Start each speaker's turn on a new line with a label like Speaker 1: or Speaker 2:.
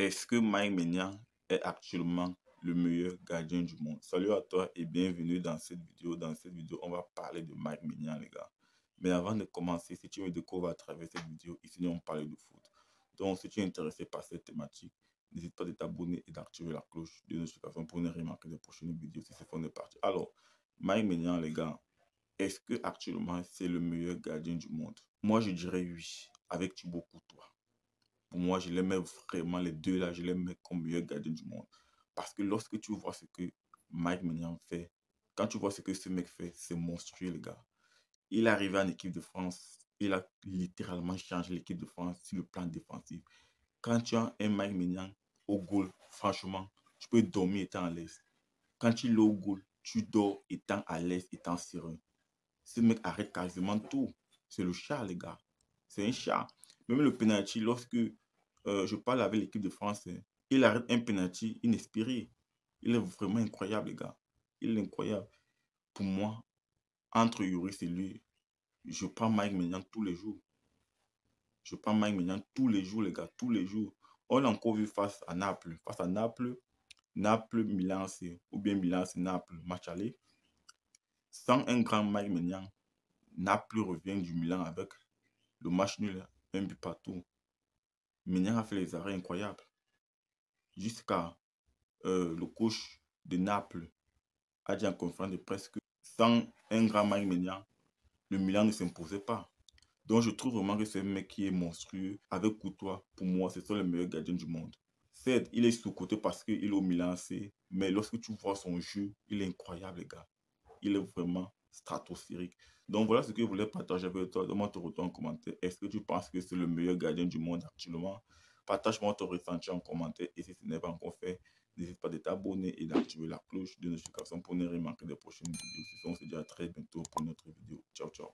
Speaker 1: Est-ce que Mike Maignan est actuellement le meilleur gardien du monde Salut à toi et bienvenue dans cette vidéo. Dans cette vidéo, on va parler de Mike Maignan, les gars. Mais avant de commencer, si tu veux découvrir à travers cette vidéo, ici, on parle de foot. Donc, si tu es intéressé par cette thématique, n'hésite pas à t'abonner et d'activer la cloche de notification pour ne rien manquer des prochaines vidéos si c'est fond de partie. Alors, Mike Maignan, les gars, est-ce que actuellement c'est le meilleur gardien du monde Moi, je dirais oui, avec Thibaut toi. Pour moi, je les vraiment les deux là, je les mets comme meilleur gardien du monde. Parce que lorsque tu vois ce que Mike Maignan fait, quand tu vois ce que ce mec fait, c'est monstrueux, les gars. Il est en équipe de France, il a littéralement changé l'équipe de France sur le plan défensif. Quand tu as un Mike Maignan au goal, franchement, tu peux dormir étant à l'aise. Quand tu l'as au goal, tu dors étant à l'aise, étant serein. Ce mec arrête quasiment tout. C'est le chat, les gars. C'est un chat. Même le penalty, lorsque euh, je parle avec l'équipe de France, hein, il arrête un penalty inespéré. Il est vraiment incroyable, les gars. Il est incroyable. Pour moi, entre Yoris et lui, je prends Mike Maignan tous les jours. Je prends Mike Maignan tous les jours, les gars, tous les jours. On l'a encore vu face à Naples. Face à Naples, Naples, Milan, c'est ou bien Milan, c'est Naples, match aller. Sans un grand Mike Maignan, Naples revient du Milan avec le match nul hein un but partout. a fait les arrêts incroyables. Jusqu'à euh, le coach de Naples a dit en conférence de presse que sans un grand Mike le Milan ne s'imposait pas. Donc je trouve vraiment que ce mec qui est monstrueux, avec Courtois, pour moi, c'est sont le meilleur gardien du monde. c'est il est sous-côté parce qu'il est au Milan mais lorsque tu vois son jeu, il est incroyable, les gars. Il est vraiment stratosphérique. Donc voilà ce que je voulais partager avec toi. Demande ton retour en commentaire. Est-ce que tu penses que c'est le meilleur gardien du monde actuellement Partage-moi ton ressenti en commentaire. Et si ce n'est pas encore fait, n'hésite pas à t'abonner et d'activer la cloche de notification pour ne rien manquer des prochaines vidéos. Sinon, on se dit à très bientôt pour une autre vidéo. Ciao, ciao.